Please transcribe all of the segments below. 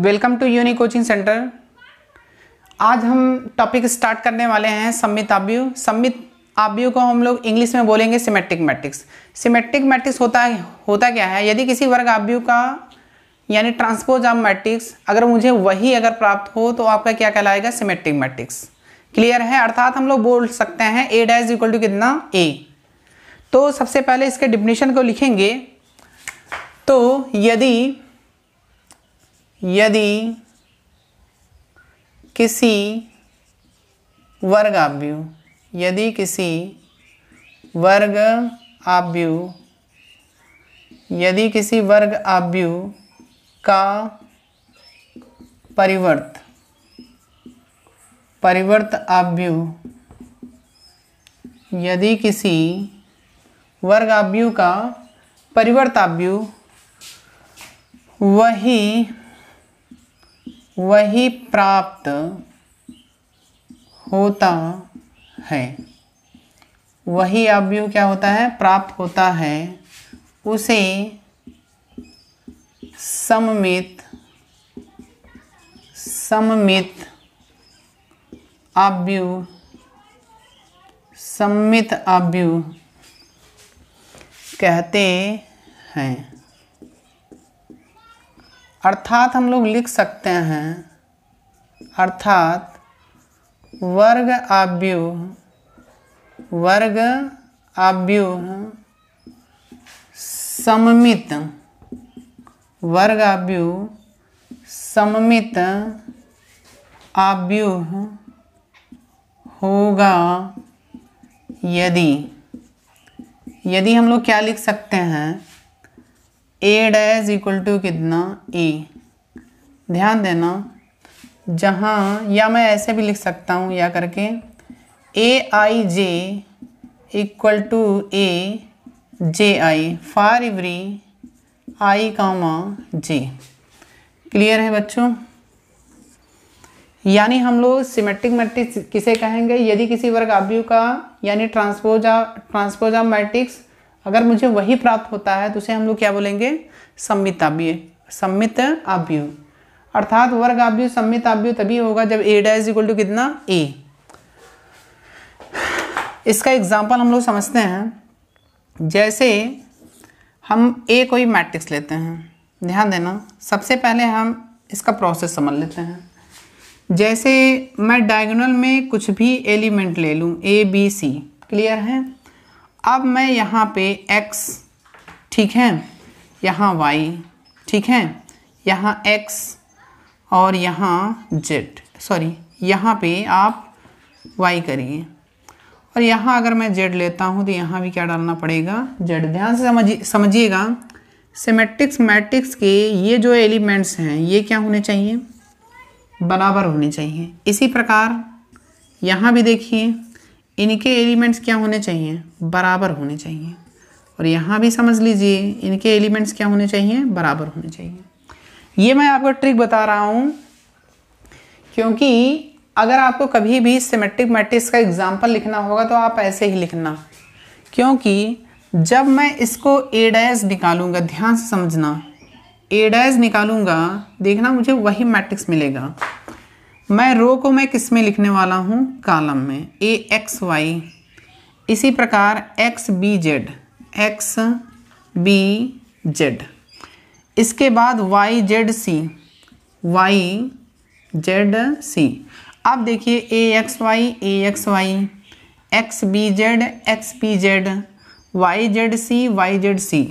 Welcome to Uni coaching centre आज हम topic start करने वाले हैं सम्मित आब्यू सम्मित आब्यू को हम लोग इंग्लिश में बोलेंगे सिमेट्रिक मैट्रिक्स सिमेट्रिक मैट्रिक्स होता होता क्या है यदि किसी वर्ग आब्यू का यानी ट्रांसपोज ऑफ मैट्रिक्स अगर मुझे वही अगर प्राप्त हो तो आपका क्या कहलाएगा सिमेट्रिक मैट्रिक्स क्लियर है अर्थात हम लोग बोल सकते हैं ए डैज इक्वल टू कितना ए तो सबसे पहले इसके डिफिनीशन को लिखेंगे तो यदि यदि किसी वर्ग आव्यू यदि किसी वर्ग आव्यू यदि किसी वर्ग आव्यु का परिवर्त परिवर्त आव्यू यदि किसी वर्ग आव्यू का परिवर्त आव्यू वही वही प्राप्त होता है वही अवयु क्या होता है प्राप्त होता है उसे सममित सममित अव्यु सम्मित अव्यु कहते हैं अर्थात हम लोग लिख सकते हैं अर्थात वर्ग आव्यूह वर्ग आव्यूह सममित वर्ग आव्यूह सममित आव्यूह होगा यदि यदि हम लोग क्या लिख सकते हैं ए डैज इक्वल टू कितना ए e. ध्यान देना जहाँ या मैं ऐसे भी लिख सकता हूँ या करके A I J equal to A J I for every I comma J clear है बच्चों यानी हम लोग सिमेट्रिक मैट्रिक्स किसे कहेंगे यदि किसी वर्ग आव्यू का यानी ट्रांसपोजा ट्रांसपोजा मैट्रिक्स अगर मुझे वही प्राप्त होता है तो उसे हम लोग क्या बोलेंगे सम्मिताव्य सम्मित आव्यूह अर्थात वर्ग आव्यूह सम्मित आव्यूह तभी होगा जब ए डैश इक्वल टू कितना ए इसका एग्जाम्पल हम लोग समझते हैं जैसे हम ए कोई मैट्रिक्स लेते हैं ध्यान देना सबसे पहले हम इसका प्रोसेस समझ लेते हैं जैसे मैं डायगोनल में कुछ भी एलिमेंट ले लूँ ए बी सी क्लियर है अब मैं यहाँ पे x ठीक है यहाँ y ठीक है यहाँ x और यहाँ z सॉरी यहाँ पे आप y करिए और यहाँ अगर मैं z लेता हूँ तो यहाँ भी क्या डालना पड़ेगा z ध्यान से समझिए समझिएगा सिमेट्रिक्स मैट्रिक्स के ये जो एलिमेंट्स हैं ये क्या होने चाहिए बराबर होने चाहिए इसी प्रकार यहाँ भी देखिए इनके एलिमेंट्स क्या होने चाहिए बराबर होने चाहिए और यहाँ भी समझ लीजिए इनके एलिमेंट्स क्या होने चाहिए बराबर होने चाहिए ये मैं आपको ट्रिक बता रहा हूँ क्योंकि अगर आपको कभी भी सिमेट्रिक मैट्रिक्स का एग्जाम्पल लिखना होगा तो आप ऐसे ही लिखना क्योंकि जब मैं इसको ए डैस निकालूंगा ध्यान से समझना ए डैस निकालूंगा देखना मुझे वही मैट्रिक्स मिलेगा मैं रो को मैं किस में लिखने वाला हूँ कॉलम में ए एक्स वाई इसी प्रकार X B Z X B Z इसके बाद Y Z C Y Z C अब देखिए A X Y A X Y X B Z X B Z Y Z C Y Z C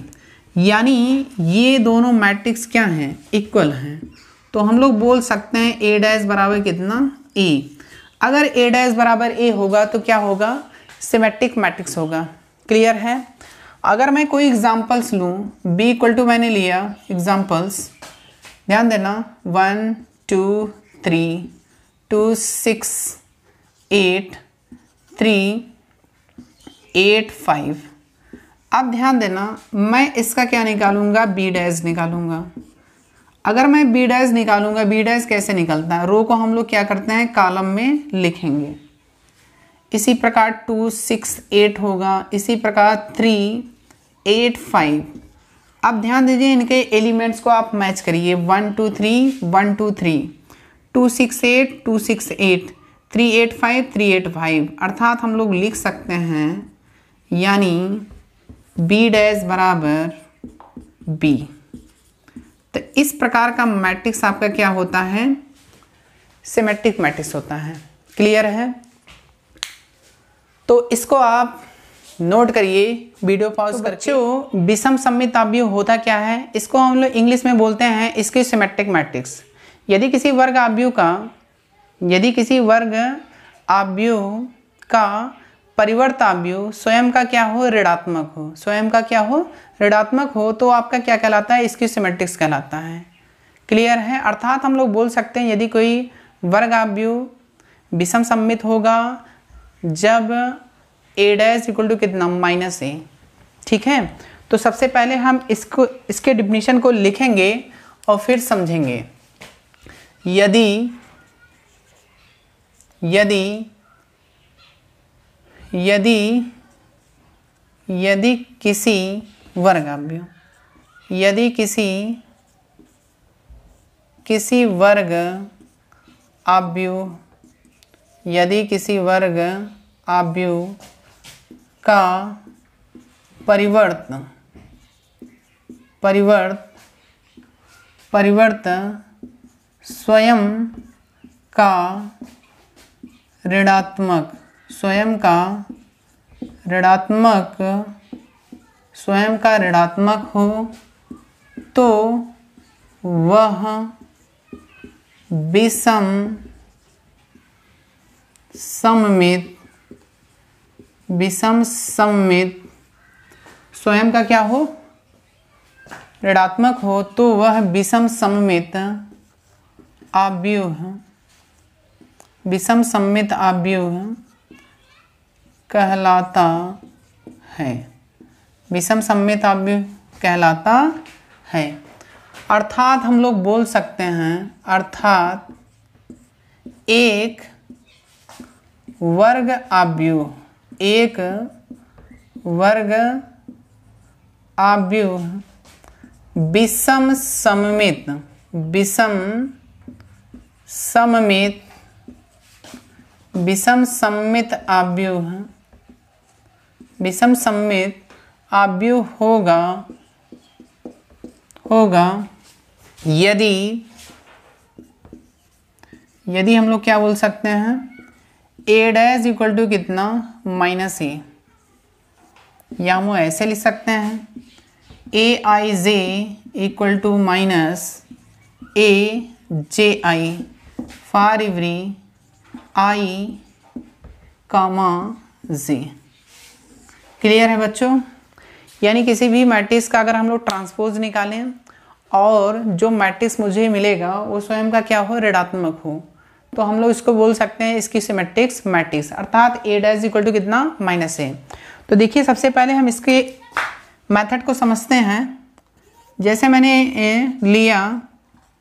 यानी ये दोनों matrix क्या हैं equal हैं तो हम लोग बोल सकते हैं ए डैस बराबर कितना ए अगर ए डैस बराबर ए होगा तो क्या होगा सिमेट्रिक मैट्रिक्स होगा क्लियर है अगर मैं कोई एग्जांपल्स लूँ बी इक्वल टू मैंने लिया एग्जांपल्स ध्यान देना one two three two six eight three eight five अब ध्यान देना मैं इसका क्या निकालूंगा बी डैज निकालूंगा अगर मैं बी डैश निकालूंगा बी डैश कैसे निकलता है रो को हम लोग क्या करते हैं कॉलम में लिखेंगे इसी प्रकार टू सिक्स एट होगा इसी प्रकार थ्री एट फाइव अब ध्यान दीजिए इनके एलिमेंट्स को आप मैच करिए one two three one two three two six eight two six eight three eight five three eight five अर्थात हम लोग लिख सकते हैं यानी बी डैश बराबर बी तो इस प्रकार का मैट्रिक्स आपका क्या होता है सिमेट्रिक मैट्रिक्स होता है क्लियर है तो इसको आप नोट करिए वीडियो तो पॉज तो जो विषम सम्मित तापीय होता क्या है इसको हम लोग इंग्लिश में बोलते हैं इसके सिमेट्रिक मैट्रिक्स यदि किसी वर्ग आव्यूह का यदि किसी वर्ग आव्यूह का परिवर्ताव्यु स्वयं का क्या हो ऋणात्मक हो स्वयं का क्या हो ऋणात्मक हो तो आपका क्या कहलाता है इसकी सिमेट्रिक्स कहलाता है क्लियर है अर्थात हम लोग बोल सकते हैं यदि कोई वर्गाव्यु विषम सम्मित होगा जब ए डैश इक्वल टू कितना माइनस ए ठीक है तो सबसे पहले हम इसको इसके डिफिनीशन को लिखेंगे और फिर समझेंगे यदि यदि यदि यदि किसी वर्गाभ्यो यदि किसी किसी वर्ग आभ्यु यदि किसी वर्ग आभ्यु का परिवर्तन परिवर्त परिवर्तन स्वयं का ऋणात्मक स्वयं का ऋणात्मक स्वयं का ऋणात्मक हो तो वह विषम सममित विषम सममित स्वयं का क्या हो ऋणात्मक हो तो वह विषम सममित आव्यूह विषम सम्मित आव्यूह कहलाता है विषम सम्यताव्य कहलाता है अर्थात हम लोग बोल सकते हैं अर्थात एक वर्ग आव्यूह एक वर्ग आव्यूह विषम सममित विषम सममित विषम सम्मित आव्यूह विषम सम्मित आव्यूह होगा होगा यदि यदि हम लोग क्या बोल सकते हैं ए डैज इक्वल टू कितना माइनस ए या हम ऐसे लिख सकते हैं A I J equal to minus A J I for every I comma J clear है बच्चों यानी किसी भी मैट्रिक्स का अगर हम लोग ट्रांसपोज निकालें और जो मैट्रिक्स मुझे मिलेगा वो स्वयं का क्या हो ऋणात्मक हो तो हम लोग इसको बोल सकते हैं इसकी सिमेट्रिक्स मैट्रिक्स अर्थात ए डैश इक्वल टू कितना माइनस ए तो देखिए सबसे पहले हम इसके मेथड को समझते हैं जैसे मैंने ए लिया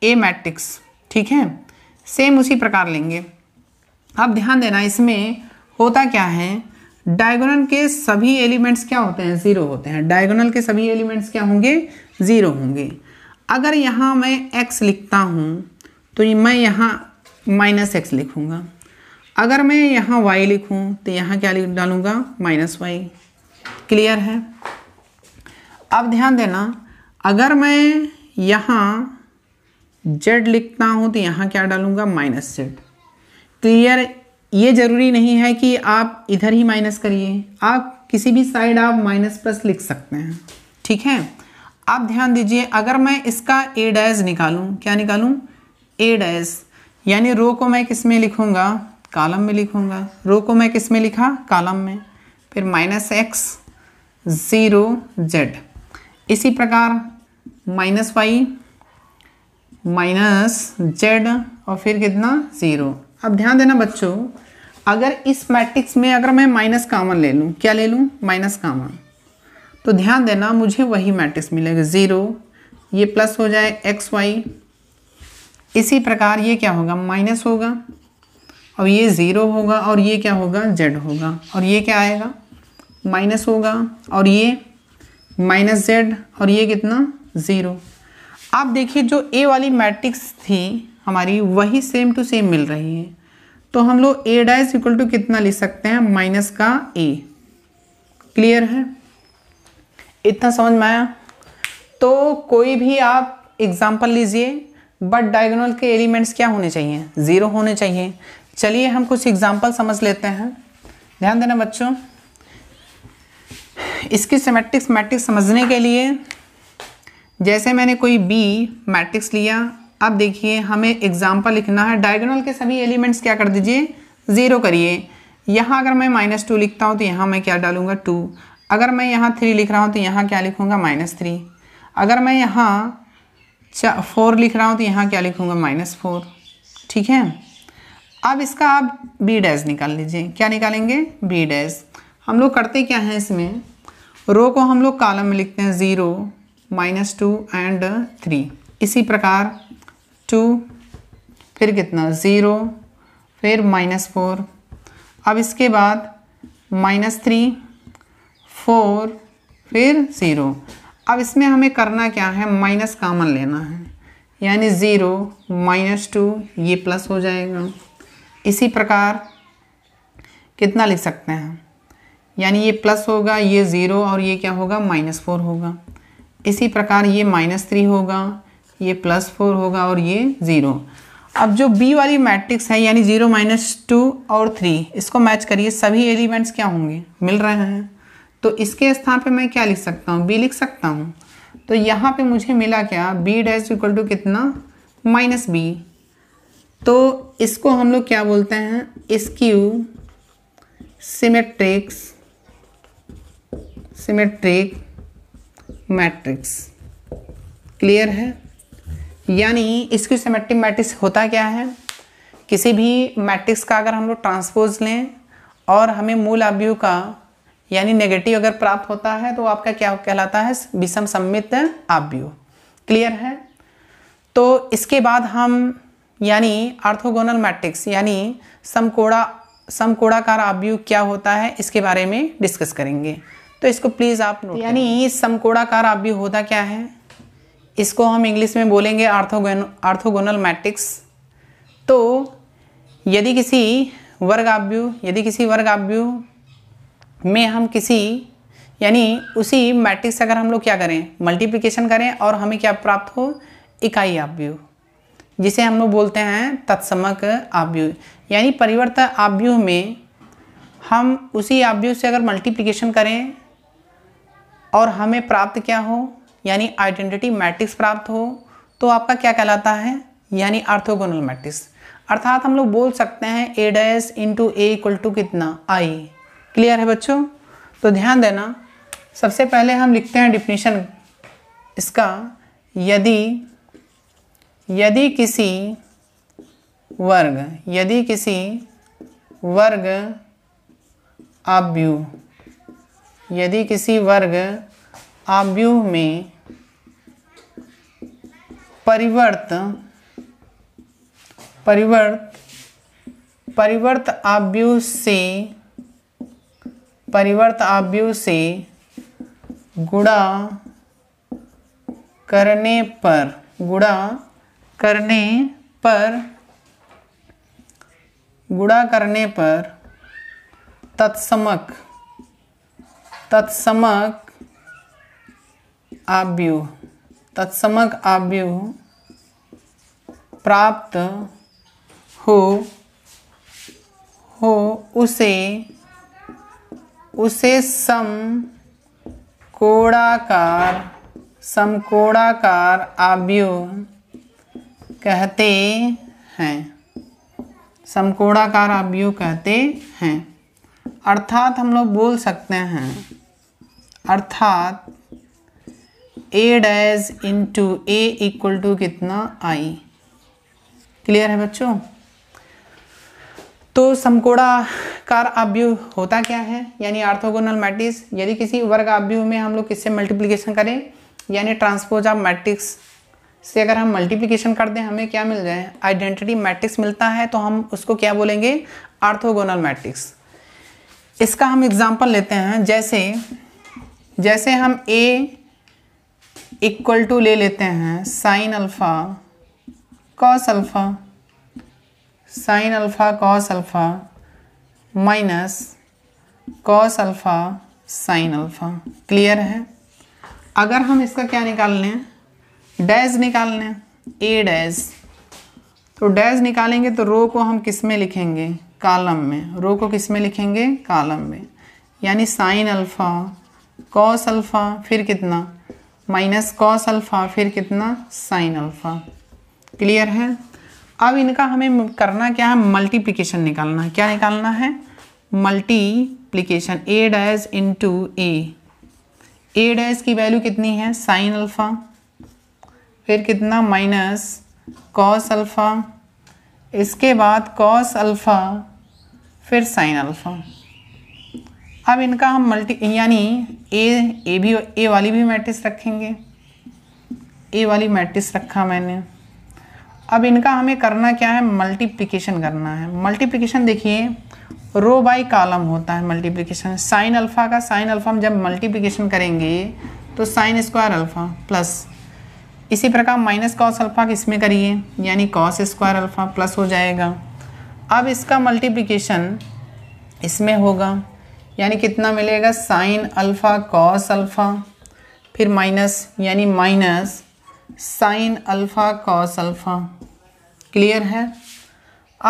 ए मैट्रिक्स ठीक है सेम उसी प्रकार लेंगे अब ध्यान देना इसमें होता क्या है डायगोनल के सभी एलिमेंट्स क्या होते हैं ज़ीरो होते हैं डायगोनल के सभी एलिमेंट्स क्या होंगे ज़ीरो होंगे अगर यहाँ मैं एक्स लिखता हूँ तो मैं यहाँ माइनस एक्स लिखूँगा अगर मैं यहाँ वाई लिखूँ तो यहाँ क्या लिख डालूँगा माइनस वाई क्लियर है अब ध्यान देना अगर मैं यहाँ जेड लिखता हूँ तो यहाँ क्या डालूँगा माइनस जेड क्लियर ये ज़रूरी नहीं है कि आप इधर ही माइनस करिए आप किसी भी साइड आप माइनस प्लस लिख सकते हैं ठीक है आप ध्यान दीजिए अगर मैं इसका ए डैज निकालूं क्या निकालूं ए डैज यानी रो को मैं किस में लिखूँगा कालम में लिखूँगा रो को मैं किस में लिखा कालम में फिर माइनस एक्स ज़ीरो जेड इसी प्रकार माइनस वाई माइनस जेड और फिर कितना ज़ीरो अब ध्यान देना बच्चों अगर इस मैट्रिक्स में अगर मैं माइनस कामन ले लूँ क्या ले लूँ माइनस कामन तो ध्यान देना मुझे वही मैट्रिक्स मिलेगा ज़ीरो ये प्लस हो जाए एक्स वाई इसी प्रकार ये क्या होगा माइनस होगा और ये ज़ीरो होगा और ये क्या होगा जेड होगा और ये क्या आएगा माइनस होगा और ये माइनस जेड और ये कितना ज़ीरो आप देखिए जो ए वाली मैट्रिक्स थी हमारी वही सेम टू सेम मिल रही है तो हम लोग ए डाइज इक्वल टू कितना लिख सकते हैं माइनस का ए क्लियर है इतना समझ में आया तो कोई भी आप एग्ज़ाम्पल लीजिए बट डायगोनल के एलिमेंट्स क्या होने चाहिए ज़ीरो होने चाहिए चलिए हम कुछ एग्ज़ाम्पल समझ लेते हैं ध्यान देना बच्चों इसकी सिमेट्रिक्स मैट्रिक्स समझने के लिए जैसे मैंने कोई बी मैट्रिक्स लिया अब देखिए हमें एग्जाम्पल लिखना है डायगोनल के सभी एलिमेंट्स क्या कर दीजिए ज़ीरो करिए यहाँ अगर मैं माइनस टू लिखता हूँ तो यहाँ मैं क्या डालूँगा टू अगर मैं यहाँ थ्री लिख रहा हूँ तो यहाँ क्या लिखूँगा माइनस थ्री अगर मैं यहाँ फोर लिख रहा हूँ तो यहाँ क्या लिखूँगा माइनस फोर ठीक है अब इसका आप बी डैश निकाल लीजिए क्या निकालेंगे बी डैश हम लोग करते क्या हैं इसमें रो को हम लोग कालम में लिखते हैं zero minus two and three इसी प्रकार टू फिर कितना ज़ीरो फिर माइनस फोर अब इसके बाद माइनस थ्री फोर फिर ज़ीरो अब इसमें हमें करना क्या है माइनस कामन लेना है यानी ज़ीरो माइनस टू ये प्लस हो जाएगा इसी प्रकार कितना लिख सकते हैं यानी ये प्लस होगा ये ज़ीरो और ये क्या होगा माइनस फोर होगा इसी प्रकार ये माइनस थ्री होगा ये प्लस फोर होगा और ये ज़ीरो अब जो बी वाली मैट्रिक्स है यानी ज़ीरो माइनस टू और थ्री इसको मैच करिए सभी एलिमेंट्स क्या होंगे मिल रहे हैं तो इसके स्थान पे मैं क्या लिख सकता हूँ बी लिख सकता हूँ तो यहाँ पे मुझे मिला क्या बी डैश इक्वल टू कितना माइनस बी तो इसको हम लोग क्या बोलते हैं skew symmetric symmetric matrix clear है यानी इसकी सिमेट्रिक मैट्रिक्स होता क्या है किसी भी मैट्रिक्स का अगर हम लोग ट्रांसपोज लें और हमें मूल अवयव का यानी नेगेटिव अगर प्राप्त होता है तो आपका क्या कहलाता है विषम सम्मित आव्यू क्लियर है तो इसके बाद हम यानी आर्थोगोनल मैट्रिक्स यानी समकोड़ा समकोड़ाकार अवयव क्या होता है इसके बारे में डिस्कस करेंगे तो इसको प्लीज़ आप यानी समकोड़ाकार अवयव होता क्या है इसको हम इंग्लिश में बोलेंगे आर्थोगोन आर्थोगोनल मैट्रिक्स तो यदि किसी वर्ग आव्यू यदि किसी वर्ग आव्यू में हम किसी यानी उसी मैट्रिक्स से अगर हम लोग क्या करें मल्टीप्लिकेशन करें और हमें क्या प्राप्त हो इकाई आव्यू जिसे हम लोग बोलते हैं तत्समक आव्यू यानी परिवर्त आव्यू में हम उसी आव्यू से अगर मल्टीप्लिकेशन करें और हमें प्राप्त क्या हो यानी आइडेंटिटी मैट्रिक्स प्राप्त हो तो आपका क्या कहलाता है यानी अर्थोगोनल मैट्रिक्स अर्थात हम लोग बोल सकते हैं A dash into A equal to कितना आई क्लियर है बच्चों तो ध्यान देना सबसे पहले हम लिखते हैं डिफिनीशन इसका यदि यदि किसी वर्ग यदि किसी वर्ग आब्यू यदि किसी वर्ग आव्यूह में परिवर्त परिवर्त परिवर्त आव्यूह से परिवर्त आव्यूह से गुणा करने पर गुणा करने पर गुणा करने पर तत्समक तत्समक तत्समक आव्यूह प्राप्त हो हो उसे उसे सम कोड़ाकार समकोड़ाकार आव्यूह कहते हैं समकोड़ाकार आव्यु कहते हैं अर्थात हम लोग बोल सकते हैं अर्थात A into A equal to कितना आई क्लियर है बच्चों तो समकोड़ा कार आव्यूह होता क्या है यानी आर्थोगोनल मैट्रिक्स यदि किसी वर्ग आव्यूह में हम लोग किससे मल्टीप्लीकेशन करें यानी ट्रांसपोज ऑफ मैट्रिक्स से अगर हम मल्टीप्लिकेशन कर दें हमें क्या मिल जाए आइडेंटिटी मैट्रिक्स मिलता है तो हम उसको क्या बोलेंगे आर्थोगोनल मैट्रिक्स इसका हम एग्जाम्पल लेते हैं जैसे जैसे हम ए इक्वल टू ले लेते हैं sine alpha cos alpha sine alpha cos alpha minus cos alpha sine alpha clear है अगर हम इसका क्या निकाल लें डैज निकाल लें ए डैज तो डैज निकालेंगे तो रो को हम किस में लिखेंगे कॉलम में रो को किस में लिखेंगे कॉलम में यानी साइन अल्फ़ा कॉस अल्फ़ा फिर कितना माइनस कॉस अल्फ़ा फिर कितना साइन अल्फ़ा क्लियर है अब इनका हमें करना क्या है मल्टीप्लीकेशन निकालना है क्या निकालना है multiplication A dash in A A dash की वैल्यू कितनी है साइन अल्फ़ा फिर कितना माइनस कॉस अल्फ़ा इसके बाद कॉस अल्फ़ा फिर साइन अल्फ़ा अब इनका हम मल्टी यानी ए ए भी ए वाली भी मैट्रिक्स रखेंगे ए वाली मैट्रिक्स रखा मैंने अब इनका हमें करना क्या है मल्टीप्लिकेशन करना है मल्टीप्लिकेशन देखिए रो बाई कॉलम होता है मल्टीप्लिकेशन साइन अल्फ़ा का साइन अल्फ़ा हम जब मल्टीप्लिकेशन करेंगे तो साइन स्क्वायर अल्फ़ा प्लस इसी प्रकार माइनस कॉस अल्फ़ा किसमें करिए यानी कॉस स्क्वायर अल्फ़ा प्लस हो जाएगा अब इसका मल्टीप्लिकेशन इसमें होगा यानी कितना मिलेगा साइन अल्फ़ा कॉस अल्फ़ा फिर माइनस यानी minus sine alpha cos alpha clear है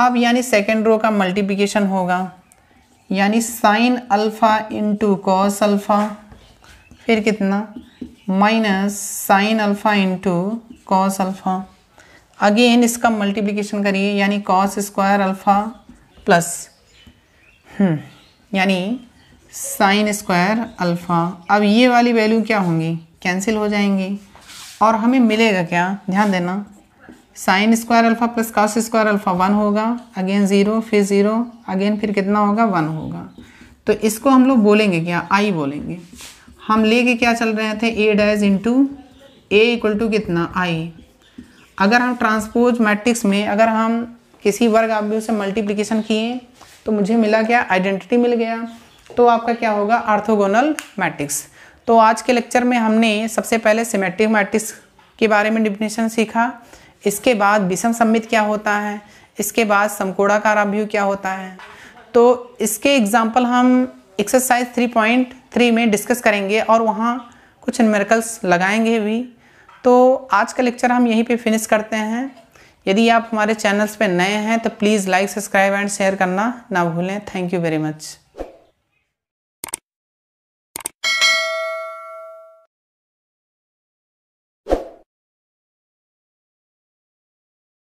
अब यानी सेकेंड रो का मल्टीप्लिकेशन होगा यानी sine alpha into cos alpha फिर कितना minus sine alpha into cos alpha again इसका मल्टीप्लिकेशन करिए यानी कॉस स्क्वायर अल्फ़ा प्लस यानी साइन स्क्वायर अल्फ़ा अब ये वाली वैल्यू क्या होंगी कैंसिल हो जाएंगी और हमें मिलेगा क्या ध्यान देना sine square alpha plus cos square alpha one होगा अगेन ज़ीरो फिर ज़ीरो अगेन फिर कितना होगा वन होगा तो इसको हम लोग बोलेंगे क्या आई बोलेंगे हम लेके क्या चल रहे थे A dash into A equal to कितना आई अगर हम ट्रांसपोज मैट्रिक्स में अगर हम किसी वर्ग आप से मल्टीप्लिकेशन किए तो मुझे मिला क्या आइडेंटिटी मिल गया तो आपका क्या होगा आर्थोगोनल मैट्रिक्स तो आज के लेक्चर में हमने सबसे पहले सिमेट्रिक मैट्रिक्स के बारे में डिफिनेशन सीखा इसके बाद विषम सम्मित क्या होता है इसके बाद समकोड़ाकार अभ्यू क्या होता है तो इसके एग्जाम्पल हम एक्सरसाइज 3.3 में डिस्कस करेंगे और वहाँ कुछ नमेरिकल्स लगाएंगे भी तो आज का लेक्चर हम यहीं पे फिनिश करते हैं यदि आप हमारे चैनल्स पे नए हैं तो please like subscribe and share करना ना भूलें थैंक यू वेरी मच